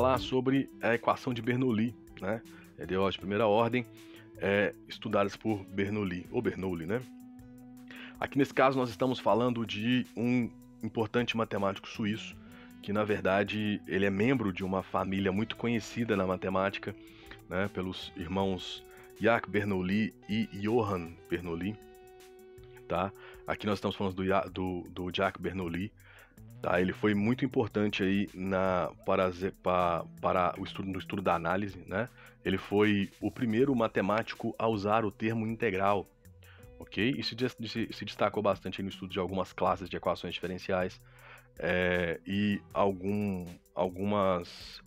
falar sobre a equação de Bernoulli, né? É de hoje, primeira ordem, é, estudadas por Bernoulli, ou Bernoulli, né? Aqui nesse caso nós estamos falando de um importante matemático suíço, que na verdade ele é membro de uma família muito conhecida na matemática, né, pelos irmãos Jacques Bernoulli e Johann Bernoulli, tá? Aqui nós estamos falando do, do, do Jacques Bernoulli, Tá? Ele foi muito importante aí na, para, para, para o estudo, no estudo da análise. Né? Ele foi o primeiro matemático a usar o termo integral. ok E se, se, se destacou bastante no estudo de algumas classes de equações diferenciais é, e algum, algumas,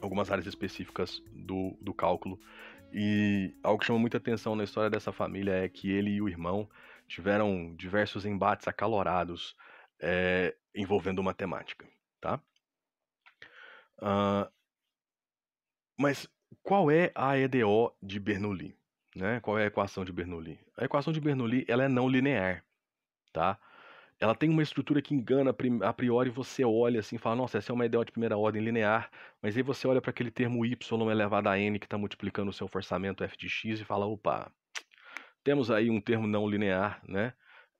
algumas áreas específicas do, do cálculo. E algo que chama muita atenção na história dessa família é que ele e o irmão tiveram diversos embates acalorados é, envolvendo matemática, tá? Uh, mas qual é a EDO de Bernoulli? Né? Qual é a equação de Bernoulli? A equação de Bernoulli ela é não linear, tá? Ela tem uma estrutura que engana a priori. Você olha assim, e fala, nossa, essa é uma EDO de primeira ordem linear. Mas aí você olha para aquele termo y elevado a n que está multiplicando o seu forçamento f de x e fala, opa, temos aí um termo não linear, né?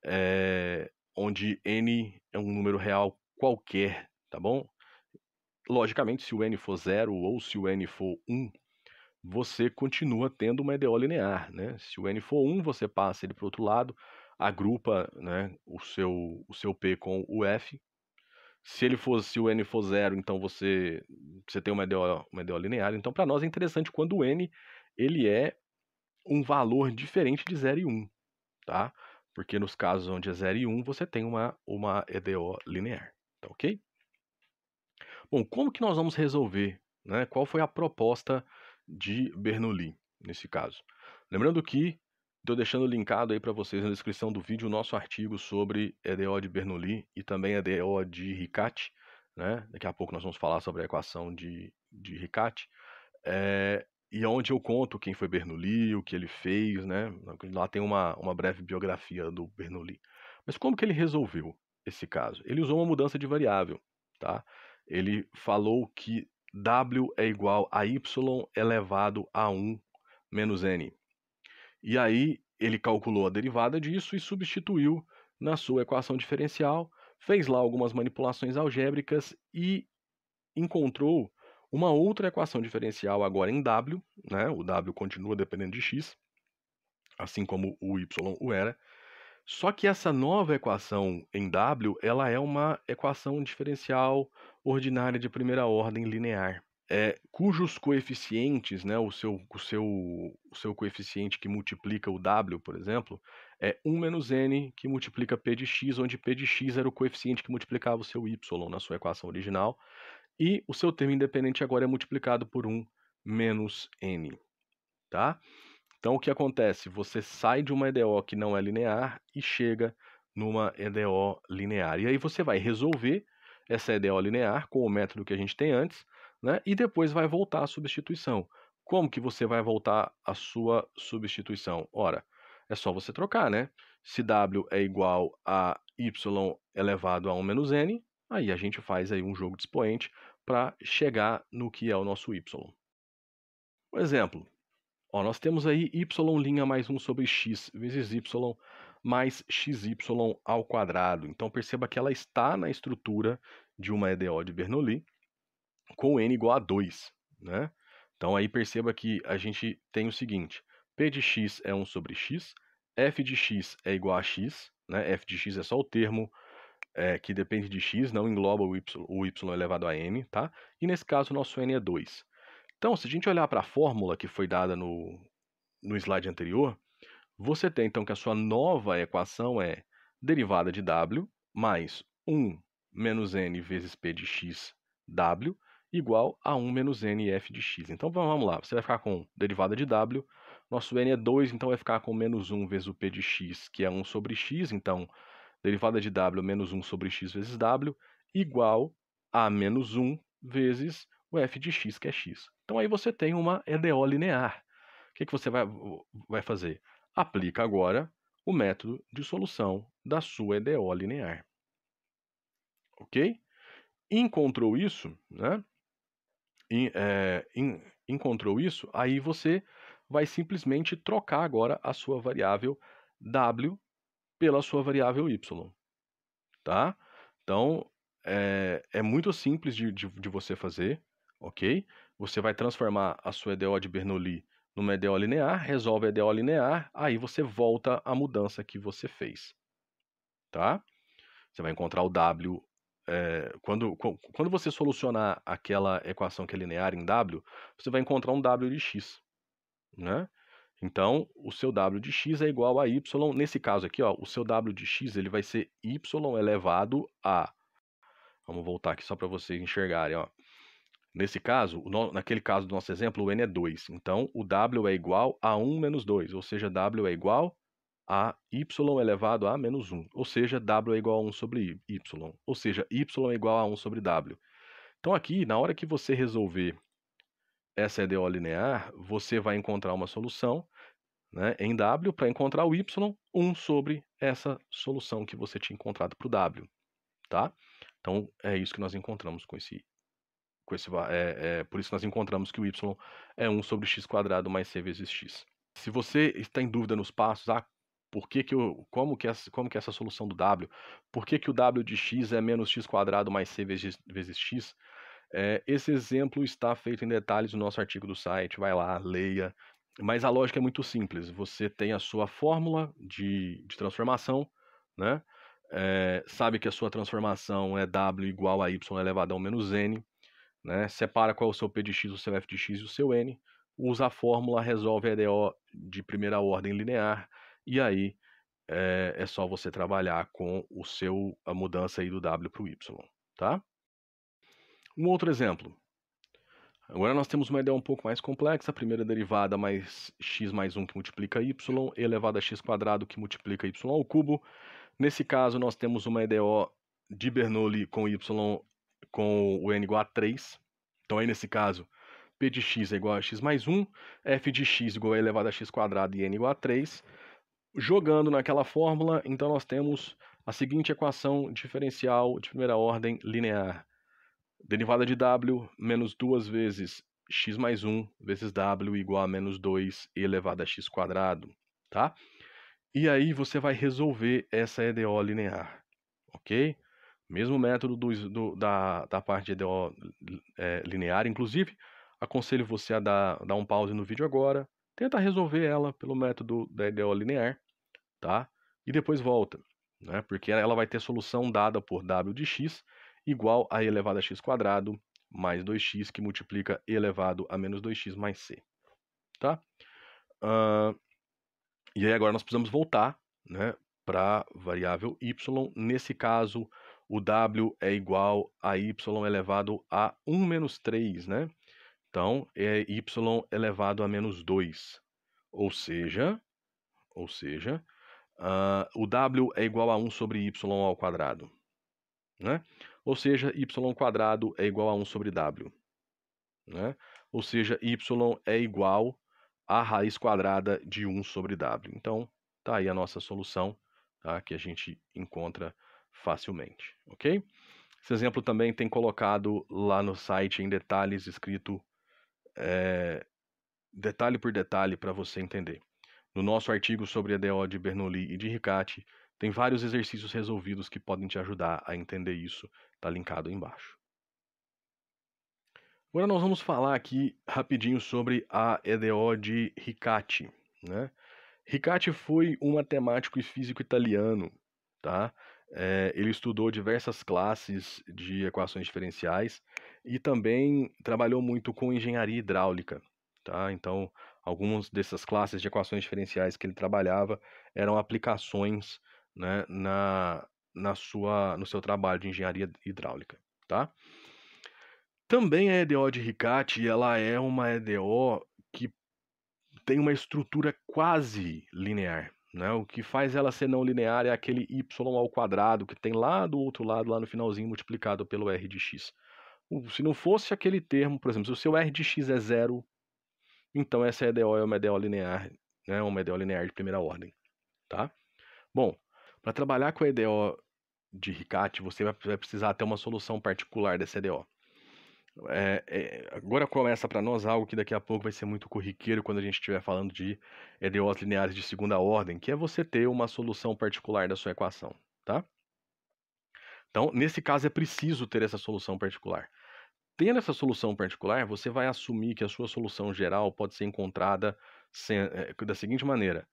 É, onde n é um número real qualquer, tá bom? Logicamente, se o n for zero ou se o n for 1, você continua tendo uma EDO linear, né? Se o n for 1, você passa ele para o outro lado, agrupa né, o, seu, o seu P com o F. Se ele fosse, se o N for zero, então você, você tem uma EDO, uma EDO linear. Então, para nós é interessante quando o N ele é um valor diferente de 0 e 1. Um, tá? porque nos casos onde é 0 e 1, um, você tem uma, uma EDO linear. Tá ok? Bom, como que nós vamos resolver? Né? Qual foi a proposta de Bernoulli nesse caso? Lembrando que estou deixando linkado aí para vocês na descrição do vídeo o nosso artigo sobre EDO de Bernoulli e também EDO de Riccati. Né? Daqui a pouco nós vamos falar sobre a equação de, de Riccati. É, e onde eu conto quem foi Bernoulli, o que ele fez, né? Lá tem uma, uma breve biografia do Bernoulli. Mas como que ele resolveu esse caso? Ele usou uma mudança de variável, tá? Ele falou que W é igual a Y elevado a 1 menos N. E aí ele calculou a derivada disso e substituiu na sua equação diferencial, fez lá algumas manipulações algébricas e encontrou uma outra equação diferencial agora em W, né? o W continua dependendo de x, assim como o y o era. Só que essa nova equação em W, ela é uma equação diferencial ordinária de primeira ordem linear, é, cujos coeficientes, né, o, seu, o, seu, o seu coeficiente que multiplica o W, por exemplo, é 1 menos n que multiplica p de x, onde p de x era o coeficiente que multiplicava o seu y na sua equação original e o seu termo independente agora é multiplicado por 1 menos n, tá? Então o que acontece? Você sai de uma EDO que não é linear e chega numa EDO linear. E aí você vai resolver essa EDO linear com o método que a gente tem antes, né? E depois vai voltar à substituição. Como que você vai voltar à sua substituição? Ora, é só você trocar, né? Se W é igual a Y elevado a 1 menos N, Aí a gente faz aí um jogo de expoente para chegar no que é o nosso y. Um exemplo, ó, nós temos aí y' mais 1 sobre x vezes y mais xy ao quadrado. Então perceba que ela está na estrutura de uma EDO de Bernoulli com n igual a 2. Né? Então aí perceba que a gente tem o seguinte, p de x é 1 sobre x, f de x é igual a x, né? f de x é só o termo é, que depende de x, não engloba o y, o y elevado a m, tá? E nesse caso, nosso n é 2. Então, se a gente olhar para a fórmula que foi dada no, no slide anterior, você tem então que a sua nova equação é derivada de w mais 1 menos n vezes p de x w igual a 1 menos n f de x. Então vamos lá, você vai ficar com derivada de w, nosso n é 2, então vai ficar com menos 1 vezes o p de x, que é 1 sobre x, então derivada de W menos 1 sobre x vezes W igual a menos 1 vezes o f de x, que é x. Então aí você tem uma EDO linear. O que, que você vai, vai fazer? Aplica agora o método de solução da sua EDO linear. Ok? Encontrou isso, né? E, é, em, encontrou isso, aí você vai simplesmente trocar agora a sua variável w pela sua variável y. Tá? Então, é, é muito simples de, de, de, você fazer, ok? Você vai transformar a sua EDO de Bernoulli numa EDO linear, resolve a EDO linear, aí você volta a mudança que você fez, tá? Você vai encontrar o W é, quando, quando você solucionar aquela equação que é linear em W, você vai encontrar um W de x. Né? Então, o seu W de x é igual a y. Nesse caso aqui, ó, o seu W de x ele vai ser y elevado a... Vamos voltar aqui só para vocês enxergarem. Ó. Nesse caso, naquele caso do nosso exemplo, o n é 2. Então, o W é igual a 1 menos 2, ou seja, W é igual a y elevado a menos 1, ou seja, w é igual a 1 sobre y, ou seja, y é igual a 1 sobre w. Então aqui, na hora que você resolver essa EDO é linear, você vai encontrar uma solução né, em W para encontrar o Y, 1 sobre essa solução que você tinha encontrado para o W. Tá? Então, é isso que nós encontramos com esse... Com esse é, é, por isso nós encontramos que o Y é 1 sobre x quadrado mais C vezes X. Se você está em dúvida nos passos, ah, por que que eu, como, que essa, como que essa solução do W, por que, que o W de x é menos x quadrado mais C vezes, vezes X, é, esse exemplo está feito em detalhes no nosso artigo do site, vai lá, leia. Mas a lógica é muito simples. Você tem a sua fórmula de, de transformação, né? É, sabe que a sua transformação é W igual a Y elevado ao menos N, né? Separa qual é o seu P de X, o seu F de X e o seu N. Usa a fórmula, resolve a EDO de primeira ordem linear. E aí é, é só você trabalhar com o seu, a mudança aí do W para o Y, tá? Um outro exemplo. Agora nós temos uma ideia um pouco mais complexa. A primeira derivada mais x mais 1 que multiplica y, elevada a x quadrado que multiplica y ao cubo. Nesse caso, nós temos uma EDO de Bernoulli com y com o n igual a 3. Então, aí nesse caso, p de x é igual a x mais 1, f de x igual a elevado a x quadrado e n igual a 3. Jogando naquela fórmula, então nós temos a seguinte equação diferencial de primeira ordem linear Derivada de W menos 2 vezes x mais 1 vezes W igual a menos 2 elevado a x quadrado, tá? E aí você vai resolver essa EDO linear, ok? Mesmo método do, do, da, da parte de EDO é, linear, inclusive, aconselho você a dar, dar um pause no vídeo agora, tenta resolver ela pelo método da EDO linear, tá? E depois volta, né? Porque ela vai ter solução dada por W de x, igual a elevado a x quadrado mais 2x, que multiplica e elevado a menos 2x mais c. Tá? Uh, e aí agora nós precisamos voltar né, para a variável y. Nesse caso, o w é igual a y elevado a 1 menos 3, né? Então, é y elevado a menos 2. Ou seja, ou seja uh, o w é igual a 1 sobre y ao quadrado. Né? ou seja, y² é igual a 1 sobre w. Né? Ou seja, y é igual a raiz quadrada de 1 sobre w. Então, tá aí a nossa solução tá? que a gente encontra facilmente, ok? Esse exemplo também tem colocado lá no site em detalhes, escrito é, detalhe por detalhe para você entender. No nosso artigo sobre a DO de Bernoulli e de Riccati, tem vários exercícios resolvidos que podem te ajudar a entender isso, tá linkado aí embaixo. Agora nós vamos falar aqui rapidinho sobre a EDO de Riccati, né? Riccati foi um matemático e físico italiano, tá? É, ele estudou diversas classes de equações diferenciais e também trabalhou muito com engenharia hidráulica, tá? Então, algumas dessas classes de equações diferenciais que ele trabalhava eram aplicações né, na, na sua, no seu trabalho de engenharia hidráulica, tá? Também a EDO de Ricati, ela é uma EDO que tem uma estrutura quase linear, né? O que faz ela ser não linear é aquele y ao quadrado que tem lá do outro lado, lá no finalzinho, multiplicado pelo r de x. Se não fosse aquele termo, por exemplo, se o seu r de x é zero, então essa EDO é uma EDO linear, né? Uma EDO linear de primeira ordem, tá? Bom, para trabalhar com a EDO de RICAT, você vai precisar ter uma solução particular dessa EDO. É, é, agora começa para nós algo que daqui a pouco vai ser muito corriqueiro quando a gente estiver falando de EDOs lineares de segunda ordem, que é você ter uma solução particular da sua equação, tá? Então, nesse caso, é preciso ter essa solução particular. Tendo essa solução particular, você vai assumir que a sua solução geral pode ser encontrada sem, é, da seguinte maneira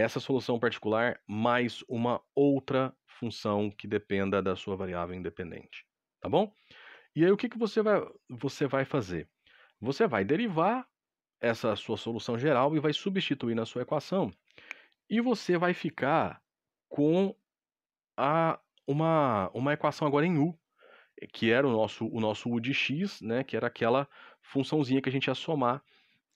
essa solução particular mais uma outra função que dependa da sua variável independente, tá bom? E aí o que, que você, vai, você vai fazer? Você vai derivar essa sua solução geral e vai substituir na sua equação e você vai ficar com a, uma, uma equação agora em U, que era o nosso, o nosso U de x, né, que era aquela funçãozinha que a gente ia somar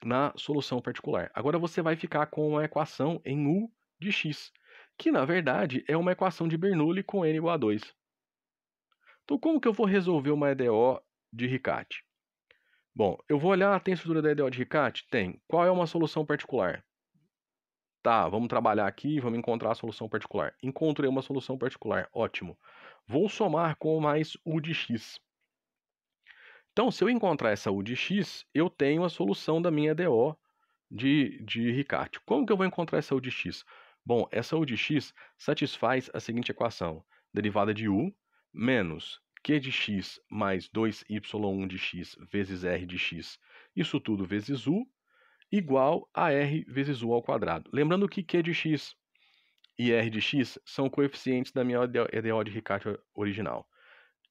na solução particular. Agora você vai ficar com uma equação em U de x, que na verdade é uma equação de Bernoulli com n igual a 2. Então como que eu vou resolver uma EDO de Riccati? Bom, eu vou olhar, tem estrutura da EDO de Riccati? Tem. Qual é uma solução particular? Tá, vamos trabalhar aqui, vamos encontrar a solução particular. Encontrei uma solução particular, ótimo. Vou somar com mais U de x. Então, se eu encontrar essa U de X, eu tenho a solução da minha DO de, de Como que eu vou encontrar essa U de X? Bom, essa U de X satisfaz a seguinte equação. Derivada de U menos Q de X mais 2Y1 de X vezes R de X, isso tudo vezes U, igual a R vezes U ao quadrado. Lembrando que Q de X e R de X são coeficientes da minha EDO de Riccati original.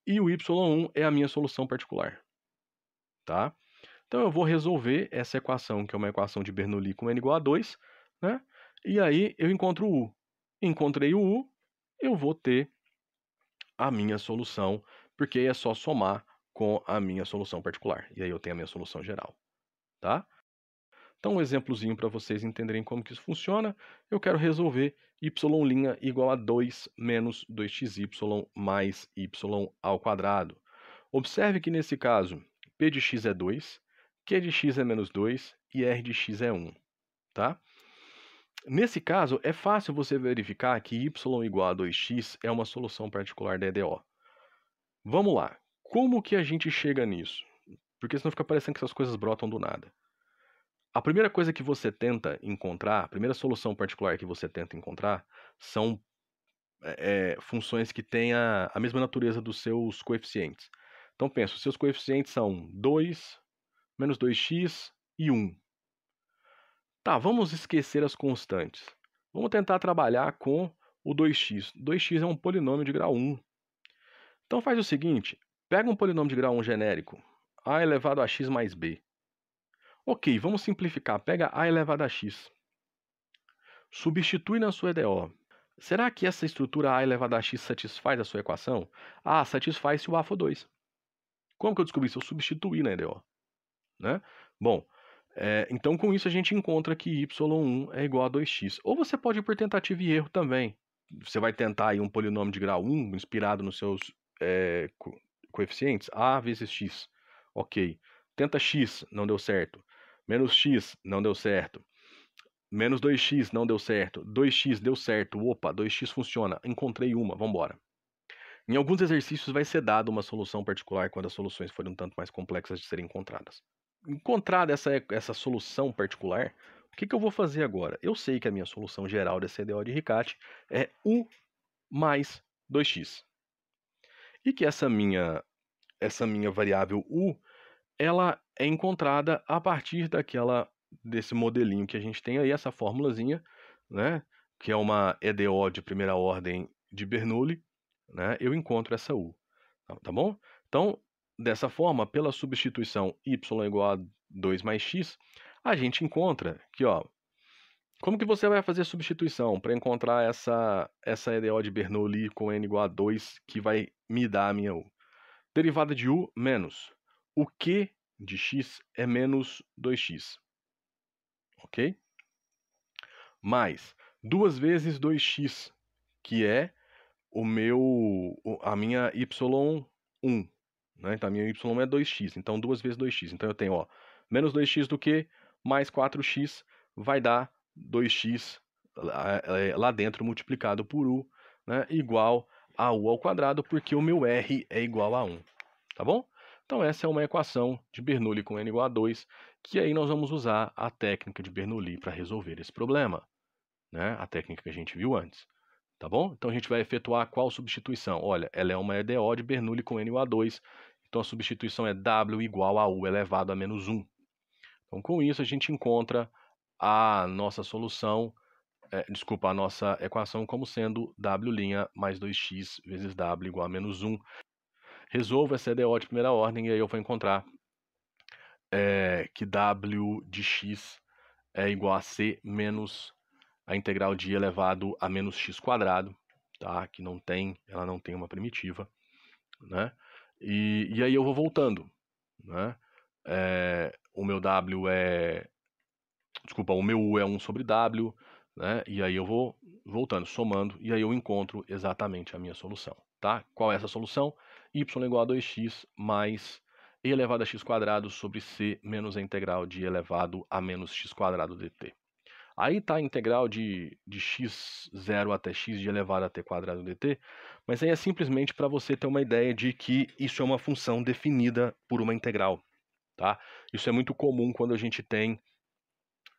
E o Y1 é a minha solução particular tá? Então eu vou resolver essa equação, que é uma equação de Bernoulli com n igual a 2, né? E aí eu encontro o u. Encontrei o u, eu vou ter a minha solução, porque é só somar com a minha solução particular. E aí eu tenho a minha solução geral, tá? Então um exemplozinho para vocês entenderem como que isso funciona. Eu quero resolver y' igual a 2 menos 2xy mais y ao quadrado. Observe que nesse caso P de x é 2, Q de x é menos 2 e R de x é 1, tá? Nesse caso, é fácil você verificar que y igual a 2x é uma solução particular da EDO. Vamos lá. Como que a gente chega nisso? Porque senão fica parecendo que essas coisas brotam do nada. A primeira coisa que você tenta encontrar, a primeira solução particular que você tenta encontrar, são é, é funções que tenham a mesma natureza dos seus coeficientes. Então penso, seus coeficientes são 2, menos 2x e 1. Tá, vamos esquecer as constantes. Vamos tentar trabalhar com o 2x. 2x é um polinômio de grau 1. Então faz o seguinte, pega um polinômio de grau 1 genérico, a elevado a x mais b. Ok, vamos simplificar, pega a elevado a x. Substitui na sua EDO. Será que essa estrutura a elevado a x satisfaz a sua equação? Ah, satisfaz se o a for 2. Como que eu descobri isso? Eu substituí na EDO. Né? Bom, é, então com isso a gente encontra que y1 é igual a 2x. Ou você pode ir por tentativa e erro também. Você vai tentar aí um polinômio de grau 1, inspirado nos seus é, co coeficientes, a vezes x. Ok. Tenta x, não deu certo. Menos x, não deu certo. Menos 2x, não deu certo. 2x, deu certo. Opa, 2x funciona. Encontrei uma, vambora. Em alguns exercícios vai ser dada uma solução particular quando as soluções forem um tanto mais complexas de serem encontradas. Encontrada essa, essa solução particular, o que, que eu vou fazer agora? Eu sei que a minha solução geral dessa EDO de Riccati é U mais 2x. E que essa minha, essa minha variável U ela é encontrada a partir daquela desse modelinho que a gente tem aí, essa formulazinha, né? que é uma EDO de primeira ordem de Bernoulli, né, eu encontro essa U. Tá, tá bom? Então, dessa forma, pela substituição y igual a 2 mais x, a gente encontra que, ó, como que você vai fazer a substituição para encontrar essa, essa EDO de Bernoulli com n igual a 2 que vai me dar a minha U? Derivada de U, menos. O Q de x é menos 2x. Ok? Mais 2 vezes 2x, que é o meu, a minha Y1, né? Então, a minha Y é 2x, então 2 vezes 2x. Então, eu tenho, ó, menos 2x do que mais 4x vai dar 2x é, é, lá dentro multiplicado por u, né? Igual a u ao quadrado, porque o meu r é igual a 1, tá bom? Então, essa é uma equação de Bernoulli com n igual a 2, que aí nós vamos usar a técnica de Bernoulli para resolver esse problema, né? A técnica que a gente viu antes. Tá bom? Então a gente vai efetuar qual substituição? Olha, ela é uma EDO de Bernoulli com NO2. Então a substituição é W igual a U elevado a menos 1. Então com isso a gente encontra a nossa solução, é, desculpa, a nossa equação como sendo W' mais 2x vezes W igual a menos 1. Resolvo essa EDO de primeira ordem e aí eu vou encontrar é, que W de x é igual a C menos a integral de i elevado a menos x quadrado, tá? Que não tem, ela não tem uma primitiva, né? E, e aí eu vou voltando, né? É, o meu w é, desculpa, o meu u é 1 sobre w, né? E aí eu vou voltando, somando, e aí eu encontro exatamente a minha solução, tá? Qual é essa solução? y igual a 2x mais e elevado a x quadrado sobre c menos a integral de elevado a menos x quadrado dt. Aí está a integral de, de x0 até x de elevado a t quadrado dt, mas aí é simplesmente para você ter uma ideia de que isso é uma função definida por uma integral. Tá? Isso é muito comum quando a gente tem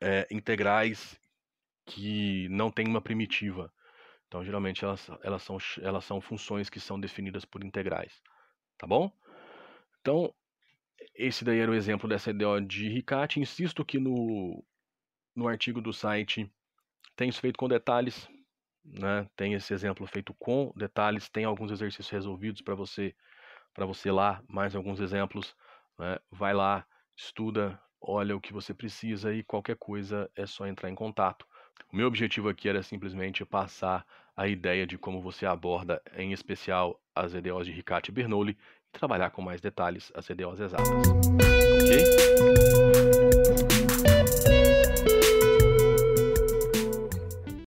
é, integrais que não tem uma primitiva. Então, geralmente, elas, elas, são, elas são funções que são definidas por integrais. Tá bom? Então, esse daí era o exemplo dessa ideia de Riccati. Insisto que no no artigo do site. Tem isso feito com detalhes, né? Tem esse exemplo feito com detalhes, tem alguns exercícios resolvidos para você para você lá, mais alguns exemplos, né? Vai lá, estuda, olha o que você precisa e qualquer coisa é só entrar em contato. O meu objetivo aqui era simplesmente passar a ideia de como você aborda, em especial, as EDOs de Riccati e Bernoulli e trabalhar com mais detalhes as EDOs exatas. Ok?